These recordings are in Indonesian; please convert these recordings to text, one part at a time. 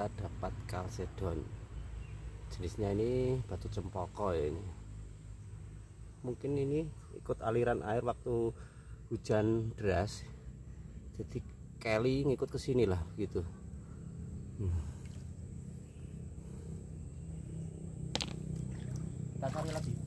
kita dapat kalsedon jenisnya ini batu cempoko ya ini mungkin ini ikut aliran air waktu hujan deras jadi Kelly ngikut ke sini lah gitu hmm. kita cari lagi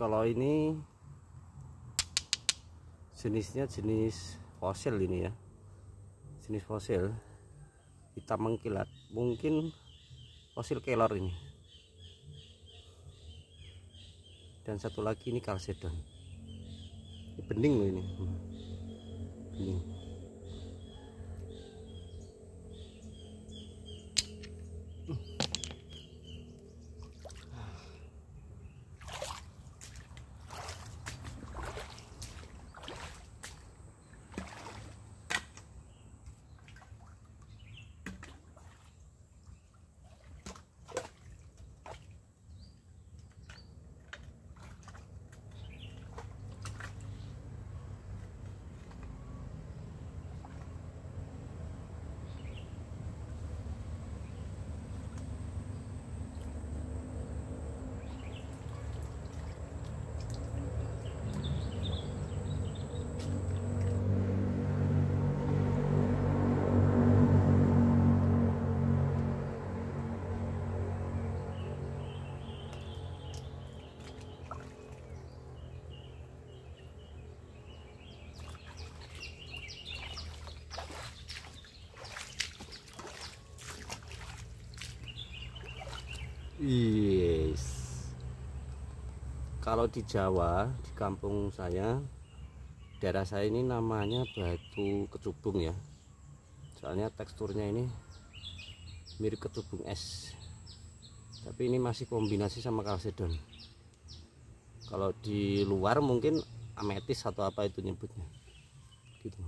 kalau ini jenisnya jenis fosil ini ya jenis fosil hitam mengkilat mungkin fosil kelor ini dan satu lagi ini kalsedon ini bening loh ini hmm. bening Yes. Kalau di Jawa, di kampung saya, daerah saya ini namanya batu kecubung ya. Soalnya teksturnya ini mirip kecubung es. Tapi ini masih kombinasi sama kalsedon. Kalau di luar mungkin ametis atau apa itu nyebutnya. Gitu.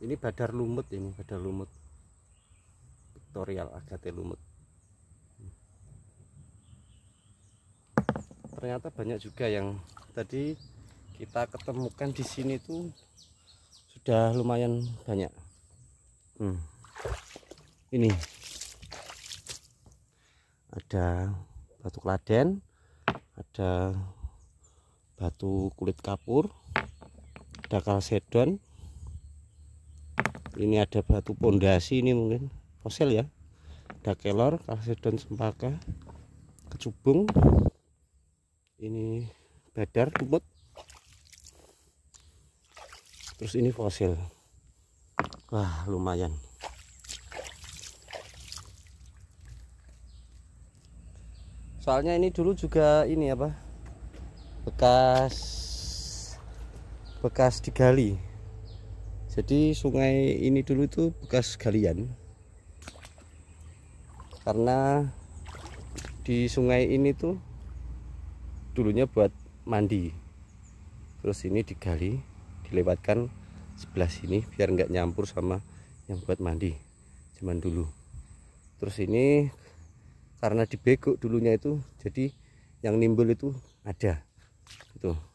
ini badar lumut ini badar lumut tutorial agate lumut ternyata banyak juga yang tadi kita ketemukan di sini tuh sudah lumayan banyak hmm. ini ada batu kladen ada batu kulit kapur ada kalsedon ini ada batu pondasi ini mungkin fosil ya ada kelor kalsedon sempaka kecubung ini badar lumut terus ini fosil wah lumayan soalnya ini dulu juga ini apa bekas bekas digali jadi sungai ini dulu itu bekas galian karena di sungai ini tuh dulunya buat mandi terus ini digali dilewatkan sebelah sini biar nggak nyampur sama yang buat mandi zaman dulu terus ini karena dibekuk dulunya itu jadi yang nimbul itu ada tuh.